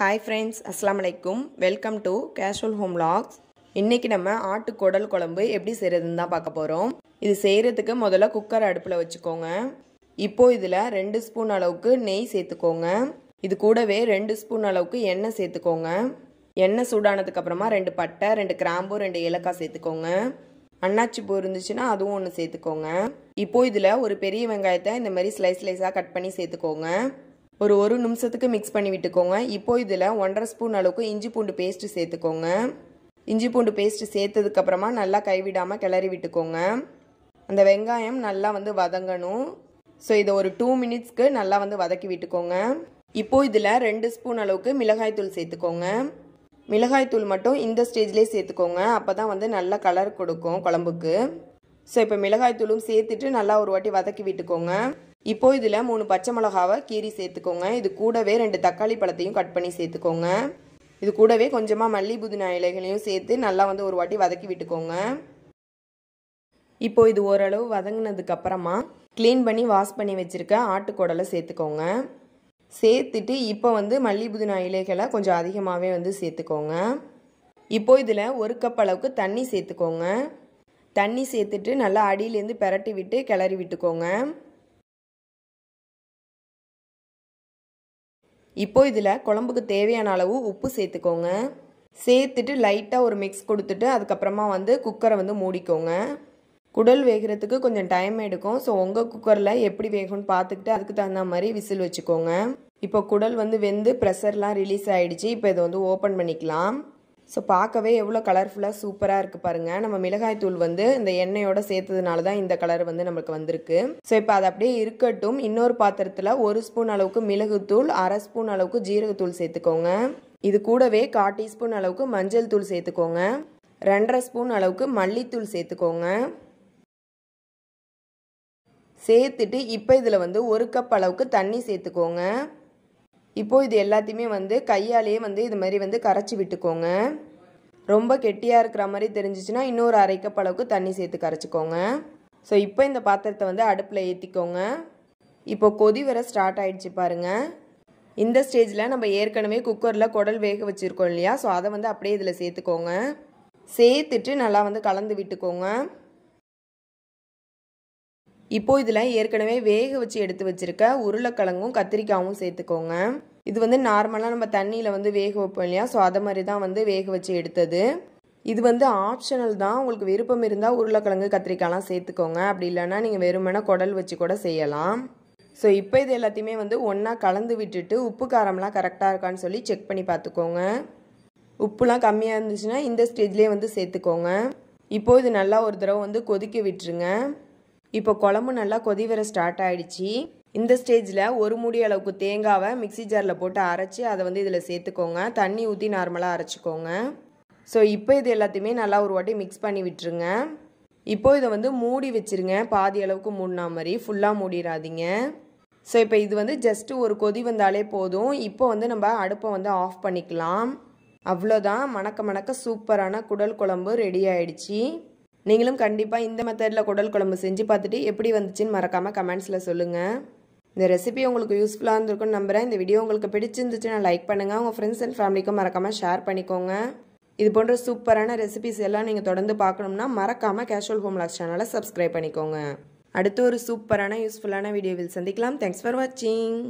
hi friends அஸ்லாம் வலைக்கும் welcome to casual home logs இன்றைக்கி நம்ம ஆட்டு குடல் குழம்பு எப்படி செய்கிறதுன்னு தான் பார்க்க போகிறோம் இது செய்கிறதுக்கு முதல்ல குக்கர் அடுப்பில் வச்சுக்கோங்க இப்போது இதில் ரெண்டு ஸ்பூன் அளவுக்கு நெய் சேர்த்துக்கோங்க இது கூடவே ரெண்டு ஸ்பூன் அளவுக்கு எண்ணெய் சேர்த்துக்கோங்க எண்ணெய் சூடானதுக்கு அப்புறமா ரெண்டு பட்டை ரெண்டு கிராம்பு ரெண்டு ஏலக்காய் சேர்த்துக்கோங்க அண்ணாச்சி பூ இருந்துச்சுன்னா அதுவும் ஒன்று சேர்த்துக்கோங்க இப்போது இதில் ஒரு பெரிய வெங்காயத்தை இந்த மாதிரி ஸ்லைஸ் ஸ்லைஸாக கட் பண்ணி சேர்த்துக்கோங்க ஒரு ஒரு நிமிஷத்துக்கு மிக்ஸ் பண்ணி விட்டுக்கோங்க இப்போது இதில் ஒன்றரை ஸ்பூன் அளவுக்கு இஞ்சி பூண்டு பேஸ்ட்டு சேர்த்துக்கோங்க இஞ்சி பூண்டு பேஸ்ட்டு சேர்த்ததுக்கப்புறமா நல்லா கைவிடாமல் கிளறி விட்டுக்கோங்க அந்த வெங்காயம் நல்லா வந்து வதங்கணும் ஸோ இதை ஒரு டூ மினிட்ஸ்க்கு நல்லா வந்து வதக்கி விட்டுக்கோங்க இப்போது இதில் ரெண்டு ஸ்பூன் அளவுக்கு மிளகாய்த்தூள் சேர்த்துக்கோங்க மிளகாய்த்தூள் மட்டும் இந்த ஸ்டேஜ்லேயே சேர்த்துக்கோங்க அப்போ தான் வந்து நல்லா கலர் கொடுக்கும் குழம்புக்கு ஸோ இப்போ மிளகாய்த்தூளும் சேர்த்துட்டு நல்லா ஒரு வாட்டி வதக்கி விட்டுக்கோங்க இப்போ இதில் மூணு பச்சை மிளகாவை கீறி சேர்த்துக்கோங்க இது கூடவே ரெண்டு தக்காளி பழத்தையும் கட் பண்ணி சேர்த்துக்கோங்க இது கூடவே கொஞ்சமாக மல்லி புதினா இலைகளையும் சேர்த்து நல்லா வந்து ஒரு வாட்டி வதக்கி விட்டுக்கோங்க இப்போ இது ஓரளவு வதங்கினதுக்கப்புறமா க்ளீன் பண்ணி வாஷ் பண்ணி வச்சுருக்க ஆட்டுக்கோடலை சேர்த்துக்கோங்க சேர்த்துட்டு இப்போ வந்து மல்லி புதினா இலைகளை கொஞ்சம் அதிகமாகவே வந்து சேர்த்துக்கோங்க இப்போ இதில் ஒரு கப் அளவுக்கு தண்ணி சேர்த்துக்கோங்க தண்ணி சேர்த்துட்டு நல்லா அடியிலேருந்து பெரட்டி விட்டு கிளறி விட்டுக்கோங்க இப்போது இதில் குழம்புக்கு தேவையான அளவு உப்பு சேர்த்துக்கோங்க சேர்த்துட்டு லைட்டாக ஒரு மிக்ஸ் கொடுத்துட்டு அதுக்கப்புறமா வந்து குக்கரை வந்து மூடிக்கோங்க குடல் வேகிறதுக்கு கொஞ்சம் டைம் எடுக்கும் ஸோ உங்கள் குக்கரில் எப்படி வேகும்னு பார்த்துக்கிட்டு அதுக்கு தகுந்த மாதிரி விசில் வச்சுக்கோங்க இப்போ குடல் வந்து வெந்து ப்ரெஷர்லாம் ரிலீஸ் ஆகிடுச்சு இப்போ இதை வந்து ஓப்பன் பண்ணிக்கலாம் ஸோ பார்க்கவே எவ்வளோ கலர்ஃபுல்லாக சூப்பராக இருக்குது பாருங்கள் நம்ம மிளகாய் தூள் வந்து இந்த எண்ணெயோட சேர்த்ததுனால தான் இந்த கலர் வந்து நம்மளுக்கு வந்திருக்கு ஸோ இப்போ அது அப்படியே இருக்கட்டும் இன்னொரு பாத்திரத்தில் ஒரு ஸ்பூன் அளவுக்கு மிளகுத்தூள் அரை ஸ்பூன் அளவுக்கு ஜீரகத்தூள் சேர்த்துக்கோங்க இது கூடவே கால் டீஸ்பூன் அளவுக்கு மஞ்சள் தூள் சேர்த்துக்கோங்க ரெண்டரை ஸ்பூன் அளவுக்கு மல்லித்தூள் சேர்த்துக்கோங்க சேர்த்துட்டு இப்போ இதில் வந்து ஒரு கப் அளவுக்கு தண்ணி சேர்த்துக்கோங்க இப்போது இது எல்லாத்தையுமே வந்து கையாலேயே வந்து இது மாதிரி வந்து கரைச்சி விட்டுக்கோங்க ரொம்ப கெட்டியாக இருக்கிற மாதிரி தெரிஞ்சிச்சுன்னா இன்னொரு அரை கப் அளவுக்கு தண்ணி சேர்த்து கரைச்சிக்கோங்க ஸோ இப்போ இந்த பாத்திரத்தை வந்து அடுப்பில் ஏற்றிக்கோங்க இப்போ கொதி வர ஸ்டார்ட் ஆகிடுச்சு பாருங்கள் இந்த ஸ்டேஜில் நம்ம ஏற்கனவே குக்கரில் குடல் வேக வச்சுருக்கோம் இல்லையா ஸோ அதை வந்து அப்படியே இதில் சேர்த்துக்கோங்க சேர்த்துட்டு நல்லா வந்து கலந்து விட்டுக்கோங்க இப்போது இதில் ஏற்கனவே வேக வச்சு எடுத்து வச்சுருக்க உருளைக்கிழங்கும் கத்திரிக்காயும் சேர்த்துக்கோங்க இது வந்து நார்மலாக நம்ம தண்ணியில் வந்து வேக வைப்போம் இல்லையா ஸோ அதை மாதிரி தான் வந்து வேக வச்சு எடுத்தது இது வந்து ஆப்ஷனல் தான் உங்களுக்கு விருப்பம் இருந்தால் உருளைக்கிழங்கு கத்திரிக்காயெலாம் சேர்த்துக்கோங்க அப்படி இல்லைன்னா நீங்கள் வெறுமனா குடல் வச்சு கூட செய்யலாம் ஸோ இப்போ இது எல்லாத்தையுமே வந்து ஒன்றா கலந்து விட்டுட்டு உப்பு காரம்லாம் கரெக்டாக இருக்கான்னு சொல்லி செக் பண்ணி பார்த்துக்கோங்க உப்புலாம் கம்மியாக இருந்துச்சுன்னா இந்த ஸ்டேஜ்லேயே வந்து சேர்த்துக்கோங்க இப்போது இது நல்லா ஒரு தடவை வந்து கொதிக்க விட்டுருங்க இப்போ குழம்பு நல்லா கொதி வர ஸ்டார்ட் ஆகிடுச்சி இந்த ஸ்டேஜில் ஒரு மூடி அளவுக்கு தேங்காவை மிக்சி ஜாரில் போட்டு அரைச்சி அதை வந்து இதில் சேர்த்துக்கோங்க தண்ணி ஊற்றி நார்மலாக அரைச்சிக்கோங்க ஸோ இப்போ இது எல்லாத்தையுமே நல்லா ஒரு வாட்டி மிக்ஸ் பண்ணி விட்டுருங்க இப்போ இதை வந்து மூடி வச்சுருங்க பாதி அளவுக்கு மூடினா மாதிரி ஃபுல்லாக மூடிடாதீங்க ஸோ இப்போ இது வந்து ஜஸ்ட்டு ஒரு கொதி வந்தாலே போதும் இப்போ வந்து நம்ம அடுப்பை வந்து ஆஃப் பண்ணிக்கலாம் அவ்வளோதான் மணக்க மணக்க சூப்பரான குடல் குழம்பு ரெடி ஆயிடுச்சு நீங்களும் கண்டிப்பாக இந்த மெத்தடில் குடல் குழம்பு செஞ்சு பார்த்துட்டு எப்படி வந்துச்சுன்னு மறக்காமல் கமெண்ட்ஸில் சொல்லுங்கள் இந்த ரெசிபி உங்களுக்கு யூஸ்ஃபுல்லாக இருந்திருக்குன்னு நம்புகிறேன் இந்த வீடியோ உங்களுக்கு பிடிச்சிருந்துச்சுன்னா லைக் பண்ணுங்கள் உங்கள் ஃப்ரெண்ட்ஸ் அண்ட் ஃபேமிலிக்கும் மறக்காமல் ஷேர் பண்ணிக்கோங்க இது போன்ற சூப்பரான ரெசிபிஸ் எல்லாம் நீங்கள் தொடர்ந்து பார்க்கணும்னா மறக்காமல் கேஷுவல் ஹோம் லாக்ஸ் சேனலை சப்ஸ்கிரைப் பண்ணிக்கோங்க அடுத்து ஒரு சூப்பரான யூஸ்ஃபுல்லான வீடியோவில் சந்திக்கலாம் தேங்க்ஸ் ஃபார் வாட்சிங்